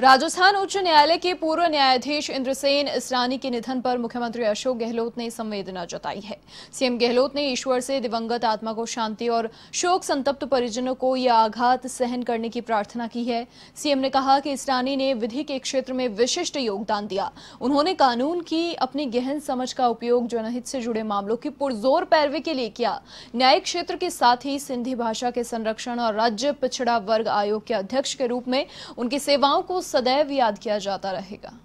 राजस्थान उच्च न्यायालय के पूर्व न्यायाधीश इंद्रसेन इसरानी के निधन पर मुख्यमंत्री अशोक गहलोत ने संवेदना जताई है सीएम गहलोत ने ईश्वर से दिवंगत आत्मा को शांति और शोक संतप्त परिजनों को यह आघात सहन करने की प्रार्थना की है सीएम ने कहा कि इसरानी ने विधि के क्षेत्र में विशिष्ट योगदान दिया उन्होंने कानून की अपनी गहन समझ का उपयोग जनहित से जुड़े मामलों की पुरजोर पैरवी के लिए किया न्यायिक क्षेत्र के साथ ही सिंधी भाषा के संरक्षण और राज्य पिछड़ा वर्ग आयोग के अध्यक्ष के रूप में उनकी सेवाओं को सदैव याद किया जाता रहेगा